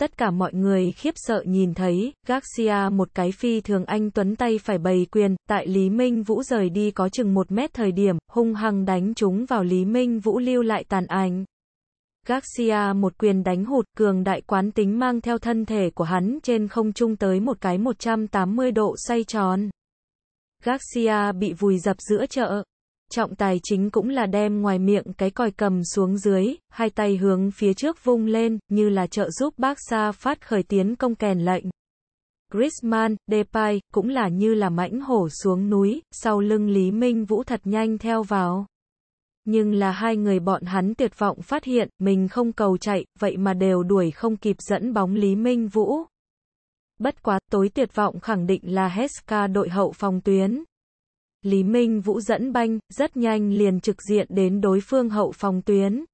Speaker 1: Tất cả mọi người khiếp sợ nhìn thấy, Garcia một cái phi thường anh tuấn tay phải bầy quyền, tại Lý Minh Vũ rời đi có chừng một mét thời điểm, hung hăng đánh chúng vào Lý Minh Vũ lưu lại tàn ảnh. Garcia một quyền đánh hụt, cường đại quán tính mang theo thân thể của hắn trên không trung tới một cái 180 độ xoay tròn. Garcia bị vùi dập giữa chợ, trọng tài chính cũng là đem ngoài miệng cái còi cầm xuống dưới, hai tay hướng phía trước vung lên, như là trợ giúp bác Sa phát khởi tiến công kèn lệnh. Griezmann, Depay, cũng là như là mãnh hổ xuống núi, sau lưng Lý Minh Vũ thật nhanh theo vào. Nhưng là hai người bọn hắn tuyệt vọng phát hiện, mình không cầu chạy, vậy mà đều đuổi không kịp dẫn bóng Lý Minh Vũ. Bất quá, tối tuyệt vọng khẳng định là Heska đội hậu phòng tuyến. Lý Minh Vũ dẫn banh, rất nhanh liền trực diện đến đối phương hậu phòng tuyến.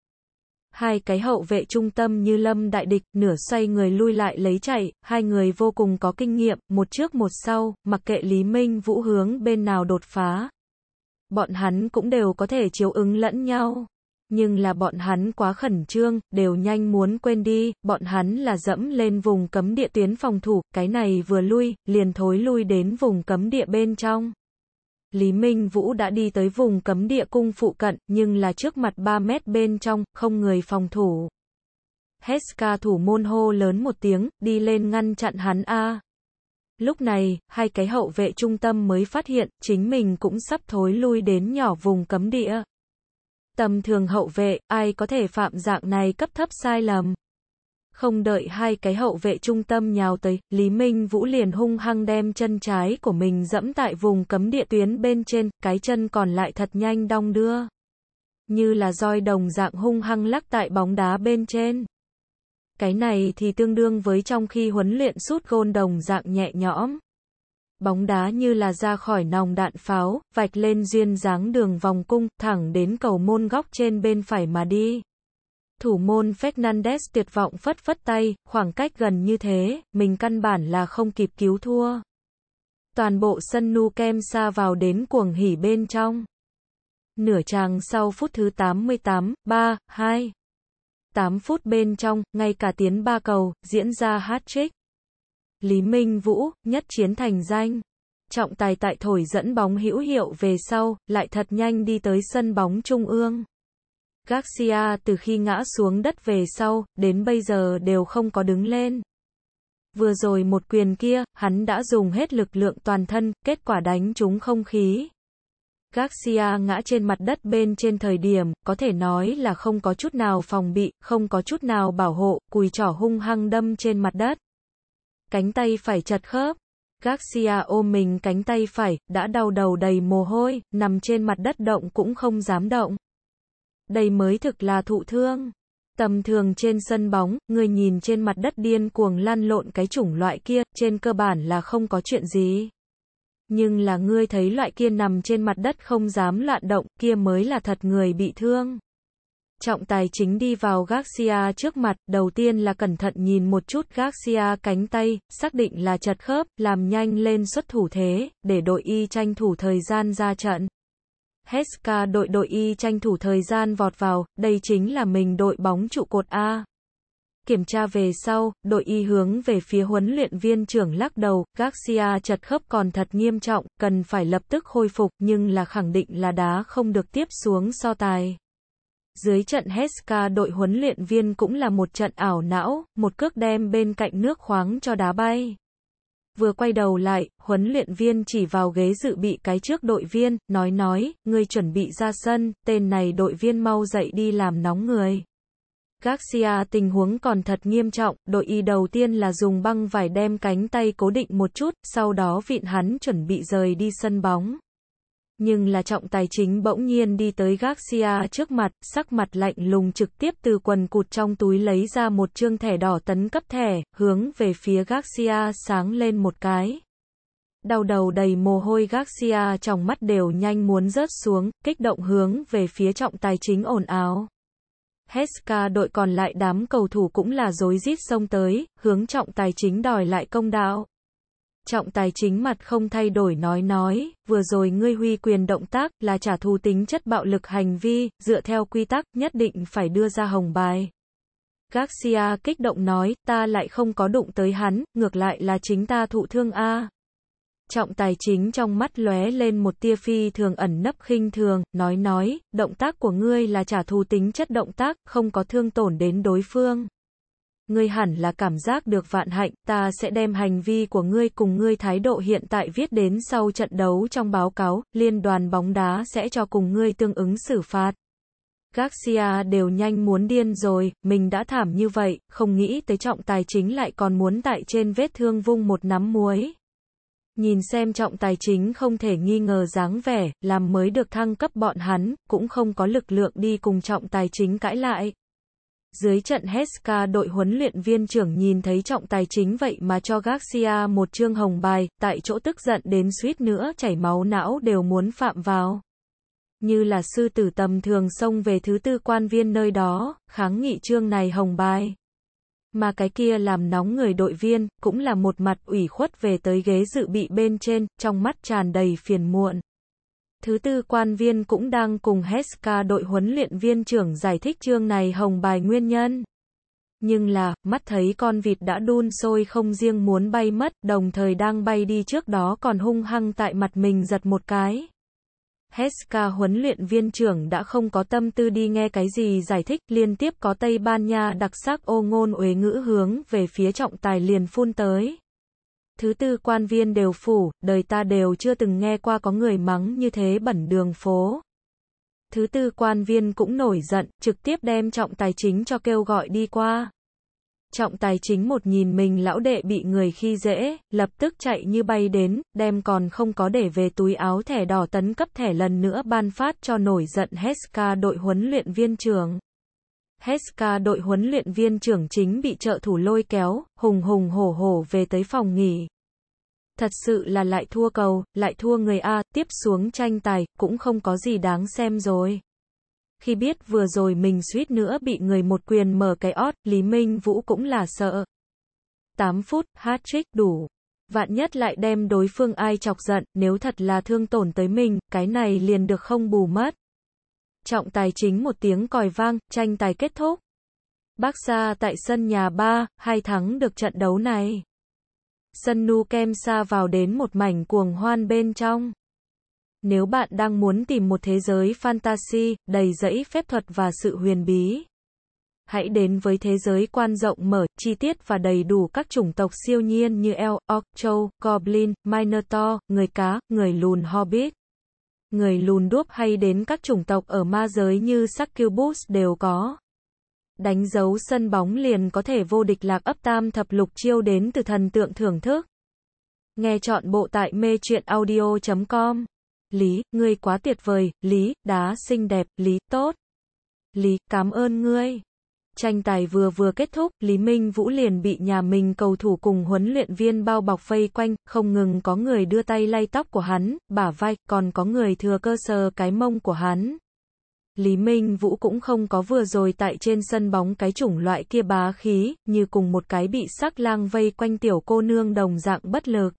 Speaker 1: Hai cái hậu vệ trung tâm như lâm đại địch, nửa xoay người lui lại lấy chạy, hai người vô cùng có kinh nghiệm, một trước một sau, mặc kệ Lý Minh Vũ hướng bên nào đột phá. Bọn hắn cũng đều có thể chiếu ứng lẫn nhau. Nhưng là bọn hắn quá khẩn trương, đều nhanh muốn quên đi, bọn hắn là dẫm lên vùng cấm địa tuyến phòng thủ, cái này vừa lui, liền thối lui đến vùng cấm địa bên trong. Lý Minh Vũ đã đi tới vùng cấm địa cung phụ cận, nhưng là trước mặt 3 mét bên trong, không người phòng thủ. Heska thủ môn hô lớn một tiếng, đi lên ngăn chặn hắn A. Lúc này, hai cái hậu vệ trung tâm mới phát hiện, chính mình cũng sắp thối lui đến nhỏ vùng cấm địa. Tầm thường hậu vệ, ai có thể phạm dạng này cấp thấp sai lầm. Không đợi hai cái hậu vệ trung tâm nhào tới, Lý Minh Vũ liền hung hăng đem chân trái của mình dẫm tại vùng cấm địa tuyến bên trên, cái chân còn lại thật nhanh đong đưa. Như là roi đồng dạng hung hăng lắc tại bóng đá bên trên. Cái này thì tương đương với trong khi huấn luyện sút gôn đồng dạng nhẹ nhõm. Bóng đá như là ra khỏi nòng đạn pháo, vạch lên duyên dáng đường vòng cung, thẳng đến cầu môn góc trên bên phải mà đi. Thủ môn Fernandez tuyệt vọng phất phất tay, khoảng cách gần như thế, mình căn bản là không kịp cứu thua. Toàn bộ sân nu kem xa vào đến cuồng hỉ bên trong. Nửa tràng sau phút thứ 88, 3, 2. 8 phút bên trong, ngay cả tiến ba cầu, diễn ra hat-trick. Lý Minh Vũ, nhất chiến thành danh. Trọng tài tại thổi dẫn bóng hữu hiệu về sau, lại thật nhanh đi tới sân bóng trung ương. Garcia từ khi ngã xuống đất về sau, đến bây giờ đều không có đứng lên. Vừa rồi một quyền kia, hắn đã dùng hết lực lượng toàn thân, kết quả đánh trúng không khí. Garcia ngã trên mặt đất bên trên thời điểm, có thể nói là không có chút nào phòng bị, không có chút nào bảo hộ, cùi trỏ hung hăng đâm trên mặt đất. Cánh tay phải chật khớp. Garcia ôm mình cánh tay phải, đã đau đầu đầy mồ hôi, nằm trên mặt đất động cũng không dám động đây mới thực là thụ thương. Tầm thường trên sân bóng, người nhìn trên mặt đất điên cuồng lan lộn cái chủng loại kia, trên cơ bản là không có chuyện gì. Nhưng là ngươi thấy loại kia nằm trên mặt đất không dám loạn động, kia mới là thật người bị thương. Trọng tài chính đi vào Garcia trước mặt, đầu tiên là cẩn thận nhìn một chút Garcia cánh tay, xác định là chật khớp, làm nhanh lên xuất thủ thế, để đội y tranh thủ thời gian ra trận. Heska đội đội y tranh thủ thời gian vọt vào, đây chính là mình đội bóng trụ cột A. Kiểm tra về sau, đội y hướng về phía huấn luyện viên trưởng lắc đầu, Garcia chật khớp còn thật nghiêm trọng, cần phải lập tức khôi phục nhưng là khẳng định là đá không được tiếp xuống so tài. Dưới trận Heska đội huấn luyện viên cũng là một trận ảo não, một cước đem bên cạnh nước khoáng cho đá bay vừa quay đầu lại, huấn luyện viên chỉ vào ghế dự bị cái trước đội viên, nói nói, người chuẩn bị ra sân, tên này đội viên mau dậy đi làm nóng người. Garcia tình huống còn thật nghiêm trọng, đội y đầu tiên là dùng băng vải đem cánh tay cố định một chút, sau đó vịn hắn chuẩn bị rời đi sân bóng nhưng là trọng tài chính bỗng nhiên đi tới Garcia trước mặt, sắc mặt lạnh lùng trực tiếp từ quần cụt trong túi lấy ra một chương thẻ đỏ tấn cấp thẻ, hướng về phía Garcia sáng lên một cái. Đau đầu đầy mồ hôi Garcia trong mắt đều nhanh muốn rớt xuống, kích động hướng về phía trọng tài chính ồn áo. Hesca đội còn lại đám cầu thủ cũng là dối rít xông tới, hướng trọng tài chính đòi lại công đạo trọng tài chính mặt không thay đổi nói nói, vừa rồi ngươi huy quyền động tác là trả thù tính chất bạo lực hành vi, dựa theo quy tắc nhất định phải đưa ra hồng bài. Garcia kích động nói, ta lại không có đụng tới hắn, ngược lại là chính ta thụ thương a. Trọng tài chính trong mắt lóe lên một tia phi thường ẩn nấp khinh thường, nói nói, động tác của ngươi là trả thù tính chất động tác, không có thương tổn đến đối phương ngươi hẳn là cảm giác được vạn hạnh, ta sẽ đem hành vi của ngươi cùng ngươi thái độ hiện tại viết đến sau trận đấu trong báo cáo, liên đoàn bóng đá sẽ cho cùng ngươi tương ứng xử phạt. Garcia đều nhanh muốn điên rồi, mình đã thảm như vậy, không nghĩ tới trọng tài chính lại còn muốn tại trên vết thương vung một nắm muối. Nhìn xem trọng tài chính không thể nghi ngờ dáng vẻ, làm mới được thăng cấp bọn hắn, cũng không có lực lượng đi cùng trọng tài chính cãi lại. Dưới trận Hesca đội huấn luyện viên trưởng nhìn thấy trọng tài chính vậy mà cho Garcia một chương hồng bài, tại chỗ tức giận đến suýt nữa chảy máu não đều muốn phạm vào. Như là sư tử tầm thường xông về thứ tư quan viên nơi đó, kháng nghị chương này hồng bài. Mà cái kia làm nóng người đội viên, cũng là một mặt ủy khuất về tới ghế dự bị bên trên, trong mắt tràn đầy phiền muộn. Thứ tư quan viên cũng đang cùng Heska đội huấn luyện viên trưởng giải thích chương này hồng bài nguyên nhân. Nhưng là, mắt thấy con vịt đã đun sôi không riêng muốn bay mất, đồng thời đang bay đi trước đó còn hung hăng tại mặt mình giật một cái. Heska huấn luyện viên trưởng đã không có tâm tư đi nghe cái gì giải thích, liên tiếp có Tây Ban Nha đặc sắc ô ngôn uế ngữ hướng về phía trọng tài liền phun tới thứ tư quan viên đều phủ, đời ta đều chưa từng nghe qua có người mắng như thế bẩn đường phố. Thứ tư quan viên cũng nổi giận, trực tiếp đem trọng tài chính cho kêu gọi đi qua. Trọng tài chính một nhìn mình lão đệ bị người khi dễ, lập tức chạy như bay đến, đem còn không có để về túi áo thẻ đỏ tấn cấp thẻ lần nữa ban phát cho nổi giận Heska đội huấn luyện viên trường Heska đội huấn luyện viên trưởng chính bị trợ thủ lôi kéo, hùng hùng hổ hổ về tới phòng nghỉ. Thật sự là lại thua cầu, lại thua người A, tiếp xuống tranh tài, cũng không có gì đáng xem rồi. Khi biết vừa rồi mình suýt nữa bị người một quyền mở cái ót, Lý Minh Vũ cũng là sợ. 8 phút, hat-trick đủ. Vạn nhất lại đem đối phương ai chọc giận, nếu thật là thương tổn tới mình, cái này liền được không bù mất trọng tài chính một tiếng còi vang, tranh tài kết thúc. Bác Sa tại sân nhà 3, hai thắng được trận đấu này. Sân Nu Kem Sa vào đến một mảnh cuồng hoan bên trong. Nếu bạn đang muốn tìm một thế giới fantasy, đầy rẫy phép thuật và sự huyền bí. Hãy đến với thế giới quan rộng mở, chi tiết và đầy đủ các chủng tộc siêu nhiên như Elk, Orc, Châu, Goblin, Minotaur, người cá, người lùn Hobbit người lùn đúp hay đến các chủng tộc ở ma giới như succubus đều có. Đánh dấu sân bóng liền có thể vô địch lạc ấp tam thập lục chiêu đến từ thần tượng thưởng thức. Nghe chọn bộ tại mê truyện audio.com. Lý, ngươi quá tuyệt vời, Lý, đá xinh đẹp, Lý, tốt. Lý, cảm ơn ngươi. Tranh tài vừa vừa kết thúc, Lý Minh Vũ liền bị nhà mình cầu thủ cùng huấn luyện viên bao bọc vây quanh, không ngừng có người đưa tay lay tóc của hắn, bả vai, còn có người thừa cơ sờ cái mông của hắn. Lý Minh Vũ cũng không có vừa rồi tại trên sân bóng cái chủng loại kia bá khí, như cùng một cái bị sắc lang vây quanh tiểu cô nương đồng dạng bất lực.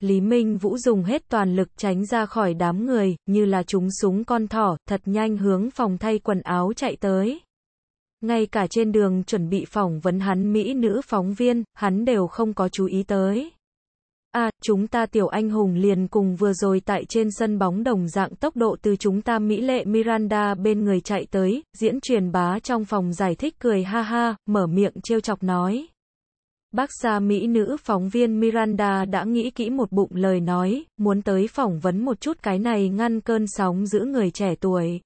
Speaker 1: Lý Minh Vũ dùng hết toàn lực tránh ra khỏi đám người, như là chúng súng con thỏ, thật nhanh hướng phòng thay quần áo chạy tới. Ngay cả trên đường chuẩn bị phỏng vấn hắn Mỹ nữ phóng viên, hắn đều không có chú ý tới. À, chúng ta tiểu anh hùng liền cùng vừa rồi tại trên sân bóng đồng dạng tốc độ từ chúng ta Mỹ lệ Miranda bên người chạy tới, diễn truyền bá trong phòng giải thích cười ha ha, mở miệng trêu chọc nói. Bác gia Mỹ nữ phóng viên Miranda đã nghĩ kỹ một bụng lời nói, muốn tới phỏng vấn một chút cái này ngăn cơn sóng giữa người trẻ tuổi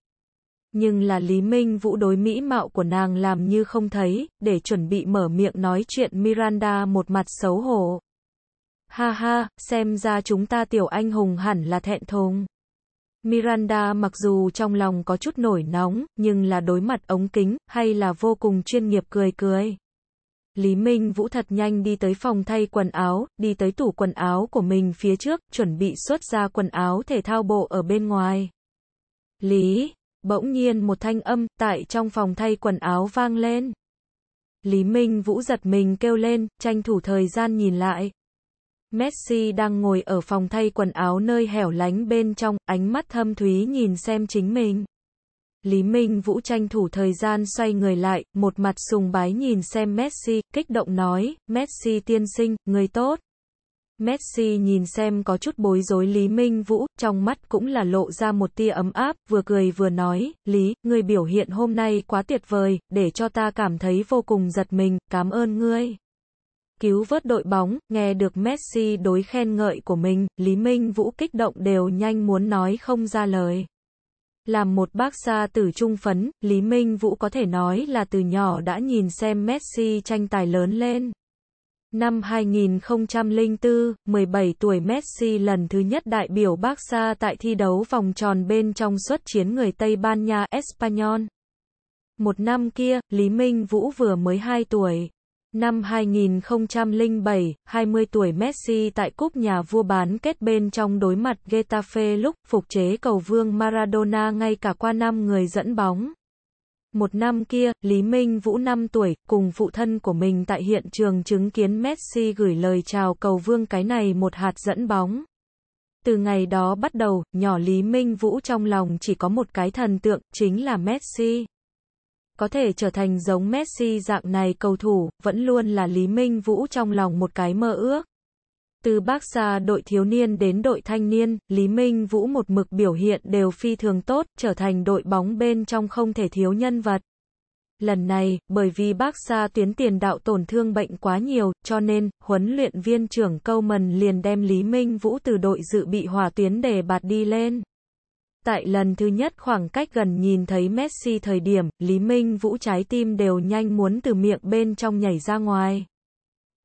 Speaker 1: nhưng là Lý Minh Vũ đối mỹ mạo của nàng làm như không thấy, để chuẩn bị mở miệng nói chuyện Miranda một mặt xấu hổ. Ha ha, xem ra chúng ta tiểu anh hùng hẳn là thẹn thùng. Miranda mặc dù trong lòng có chút nổi nóng, nhưng là đối mặt ống kính, hay là vô cùng chuyên nghiệp cười cười. Lý Minh Vũ thật nhanh đi tới phòng thay quần áo, đi tới tủ quần áo của mình phía trước, chuẩn bị xuất ra quần áo thể thao bộ ở bên ngoài. Lý, bỗng nhiên một thanh âm tại trong phòng thay quần áo vang lên. Lý Minh Vũ giật mình kêu lên, tranh thủ thời gian nhìn lại. Messi đang ngồi ở phòng thay quần áo nơi hẻo lánh bên trong, ánh mắt thâm thúy nhìn xem chính mình. Lý Minh Vũ tranh thủ thời gian xoay người lại, một mặt sùng bái nhìn xem Messi, kích động nói, Messi tiên sinh, người tốt. Messi nhìn xem có chút bối rối Lý Minh Vũ, trong mắt cũng là lộ ra một tia ấm áp, vừa cười vừa nói, Lý, người biểu hiện hôm nay quá tuyệt vời, để cho ta cảm thấy vô cùng giật mình, cảm ơn ngươi. Cứu vớt đội bóng, nghe được Messi đối khen ngợi của mình, Lý Minh Vũ kích động đều nhanh muốn nói không ra lời. Làm một bác xa tử trung phấn, Lý Minh Vũ có thể nói là từ nhỏ đã nhìn xem Messi tranh tài lớn lên. Năm 2004, 17 tuổi Messi lần thứ nhất đại biểu Barca tại thi đấu vòng tròn bên trong suất chiến người Tây Ban Nha Espanyol. Một năm kia, Lý Minh Vũ vừa mới 2 tuổi. Năm 2007, 20 tuổi Messi tại cúp nhà vua bán kết bên trong đối mặt Getafe lúc phục chế cầu vương Maradona ngay cả qua năm người dẫn bóng. Một năm kia, Lý Minh Vũ 5 tuổi, cùng phụ thân của mình tại hiện trường chứng kiến Messi gửi lời chào cầu vương cái này một hạt dẫn bóng. Từ ngày đó bắt đầu, nhỏ Lý Minh Vũ trong lòng chỉ có một cái thần tượng, chính là Messi. Có thể trở thành giống Messi dạng này cầu thủ, vẫn luôn là Lý Minh Vũ trong lòng một cái mơ ước. Từ bác xa đội thiếu niên đến đội thanh niên, Lý Minh Vũ một mực biểu hiện đều phi thường tốt, trở thành đội bóng bên trong không thể thiếu nhân vật. Lần này, bởi vì bác xa tuyến tiền đạo tổn thương bệnh quá nhiều, cho nên, huấn luyện viên trưởng câu mần liền đem Lý Minh Vũ từ đội dự bị hòa tuyến để bạt đi lên. Tại lần thứ nhất khoảng cách gần nhìn thấy Messi thời điểm, Lý Minh Vũ trái tim đều nhanh muốn từ miệng bên trong nhảy ra ngoài.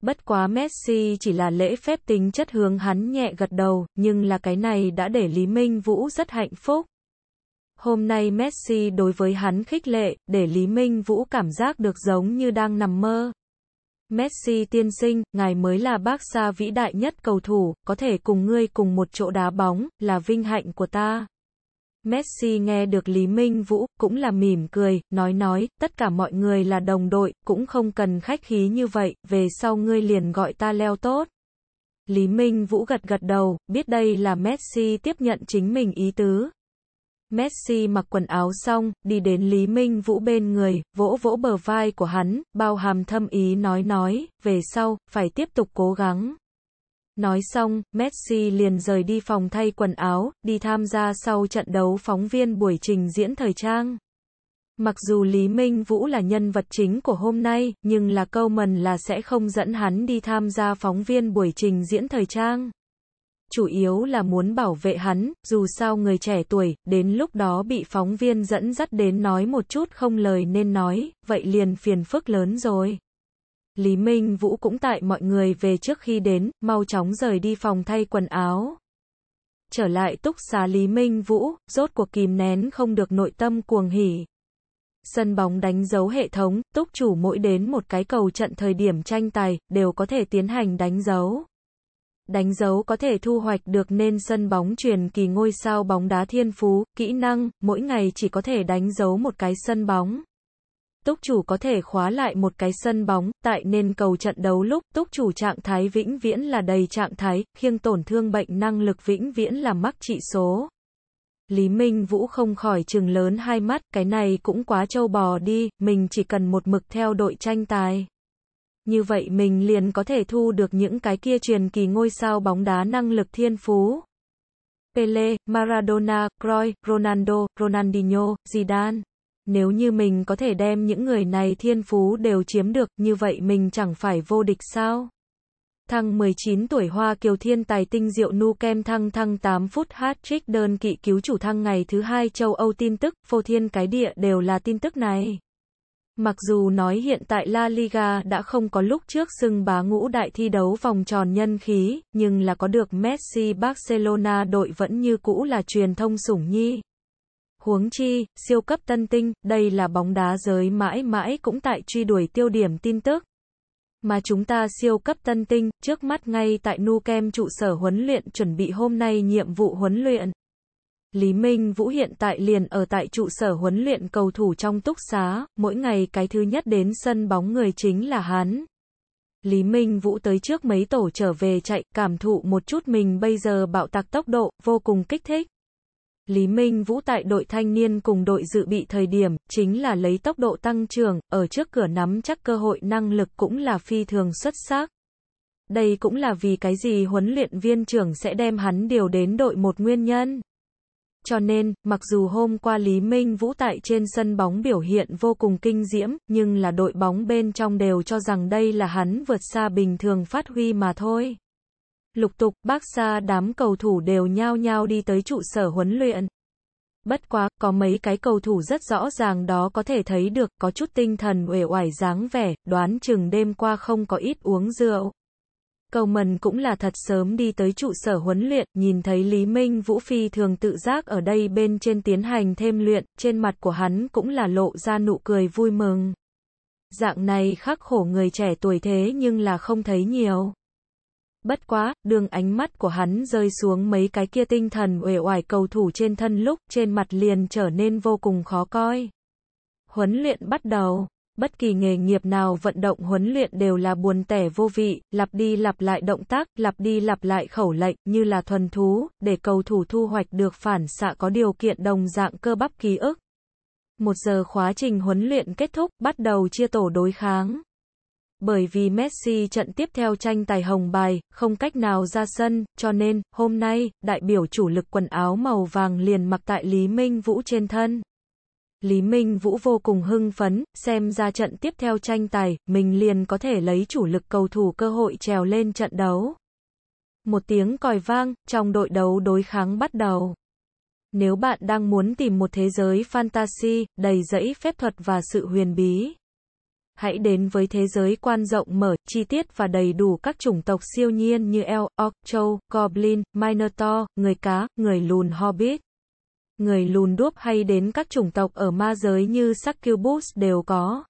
Speaker 1: Bất quá Messi chỉ là lễ phép tính chất hướng hắn nhẹ gật đầu, nhưng là cái này đã để Lý Minh Vũ rất hạnh phúc. Hôm nay Messi đối với hắn khích lệ, để Lý Minh Vũ cảm giác được giống như đang nằm mơ. Messi tiên sinh, ngài mới là bác xa vĩ đại nhất cầu thủ, có thể cùng ngươi cùng một chỗ đá bóng, là vinh hạnh của ta. Messi nghe được Lý Minh Vũ, cũng là mỉm cười, nói nói, tất cả mọi người là đồng đội, cũng không cần khách khí như vậy, về sau ngươi liền gọi ta leo tốt. Lý Minh Vũ gật gật đầu, biết đây là Messi tiếp nhận chính mình ý tứ. Messi mặc quần áo xong, đi đến Lý Minh Vũ bên người, vỗ vỗ bờ vai của hắn, bao hàm thâm ý nói nói, về sau, phải tiếp tục cố gắng. Nói xong, Messi liền rời đi phòng thay quần áo, đi tham gia sau trận đấu phóng viên buổi trình diễn thời trang. Mặc dù Lý Minh Vũ là nhân vật chính của hôm nay, nhưng là câu mần là sẽ không dẫn hắn đi tham gia phóng viên buổi trình diễn thời trang. Chủ yếu là muốn bảo vệ hắn, dù sao người trẻ tuổi, đến lúc đó bị phóng viên dẫn dắt đến nói một chút không lời nên nói, vậy liền phiền phức lớn rồi. Lý Minh Vũ cũng tại mọi người về trước khi đến, mau chóng rời đi phòng thay quần áo. Trở lại túc xá Lý Minh Vũ, rốt cuộc kìm nén không được nội tâm cuồng hỉ. Sân bóng đánh dấu hệ thống, túc chủ mỗi đến một cái cầu trận thời điểm tranh tài, đều có thể tiến hành đánh dấu. Đánh dấu có thể thu hoạch được nên sân bóng truyền kỳ ngôi sao bóng đá thiên phú, kỹ năng, mỗi ngày chỉ có thể đánh dấu một cái sân bóng. Túc chủ có thể khóa lại một cái sân bóng, tại nên cầu trận đấu lúc túc chủ trạng thái vĩnh viễn là đầy trạng thái, khiêng tổn thương bệnh năng lực vĩnh viễn là mắc trị số. Lý Minh Vũ không khỏi trừng lớn hai mắt, cái này cũng quá trâu bò đi, mình chỉ cần một mực theo đội tranh tài. Như vậy mình liền có thể thu được những cái kia truyền kỳ ngôi sao bóng đá năng lực thiên phú. Pele, Maradona, Cruyff, Ronaldo, Ronaldinho, Zidane. Nếu như mình có thể đem những người này thiên phú đều chiếm được, như vậy mình chẳng phải vô địch sao? Thăng 19 tuổi Hoa Kiều Thiên tài tinh diệu nu kem thăng thăng 8 phút hat-trick đơn kỵ cứu chủ thăng ngày thứ hai châu Âu tin tức, phô thiên cái địa đều là tin tức này. Mặc dù nói hiện tại La Liga đã không có lúc trước xưng bá ngũ đại thi đấu vòng tròn nhân khí, nhưng là có được Messi Barcelona đội vẫn như cũ là truyền thông sủng nhi huống chi, siêu cấp tân tinh, đây là bóng đá giới mãi mãi cũng tại truy đuổi tiêu điểm tin tức. Mà chúng ta siêu cấp tân tinh, trước mắt ngay tại Nu Kem trụ sở huấn luyện chuẩn bị hôm nay nhiệm vụ huấn luyện. Lý Minh Vũ hiện tại liền ở tại trụ sở huấn luyện cầu thủ trong túc xá, mỗi ngày cái thứ nhất đến sân bóng người chính là hắn. Lý Minh Vũ tới trước mấy tổ trở về chạy, cảm thụ một chút mình bây giờ bạo tạc tốc độ, vô cùng kích thích. Lý Minh Vũ tại đội thanh niên cùng đội dự bị thời điểm, chính là lấy tốc độ tăng trưởng, ở trước cửa nắm chắc cơ hội năng lực cũng là phi thường xuất sắc. Đây cũng là vì cái gì huấn luyện viên trưởng sẽ đem hắn điều đến đội một nguyên nhân. Cho nên, mặc dù hôm qua Lý Minh Vũ tại trên sân bóng biểu hiện vô cùng kinh diễm, nhưng là đội bóng bên trong đều cho rằng đây là hắn vượt xa bình thường phát huy mà thôi. Lục tục, bác xa đám cầu thủ đều nhao nhao đi tới trụ sở huấn luyện. Bất quá, có mấy cái cầu thủ rất rõ ràng đó có thể thấy được, có chút tinh thần uể oải dáng vẻ, đoán chừng đêm qua không có ít uống rượu. Cầu mần cũng là thật sớm đi tới trụ sở huấn luyện, nhìn thấy Lý Minh Vũ Phi thường tự giác ở đây bên trên tiến hành thêm luyện, trên mặt của hắn cũng là lộ ra nụ cười vui mừng. Dạng này khắc khổ người trẻ tuổi thế nhưng là không thấy nhiều. Bất quá, đường ánh mắt của hắn rơi xuống mấy cái kia tinh thần uể oải cầu thủ trên thân lúc, trên mặt liền trở nên vô cùng khó coi. Huấn luyện bắt đầu. Bất kỳ nghề nghiệp nào vận động huấn luyện đều là buồn tẻ vô vị, lặp đi lặp lại động tác, lặp đi lặp lại khẩu lệnh, như là thuần thú, để cầu thủ thu hoạch được phản xạ có điều kiện đồng dạng cơ bắp ký ức. Một giờ khóa trình huấn luyện kết thúc, bắt đầu chia tổ đối kháng bởi vì Messi trận tiếp theo tranh tài hồng bài, không cách nào ra sân, cho nên, hôm nay, đại biểu chủ lực quần áo màu vàng liền mặc tại Lý Minh Vũ trên thân. Lý Minh Vũ vô cùng hưng phấn, xem ra trận tiếp theo tranh tài, mình liền có thể lấy chủ lực cầu thủ cơ hội trèo lên trận đấu. Một tiếng còi vang, trong đội đấu đối kháng bắt đầu. Nếu bạn đang muốn tìm một thế giới fantasy, đầy rẫy phép thuật và sự huyền bí, hãy đến với thế giới quan rộng mở, chi tiết và đầy đủ các chủng tộc siêu nhiên như Elk, Orc, Châu, Goblin, Minotaur, người cá, người lùn Hobbit. Người lùn đuốc hay đến các chủng tộc ở ma giới như Succubus đều có.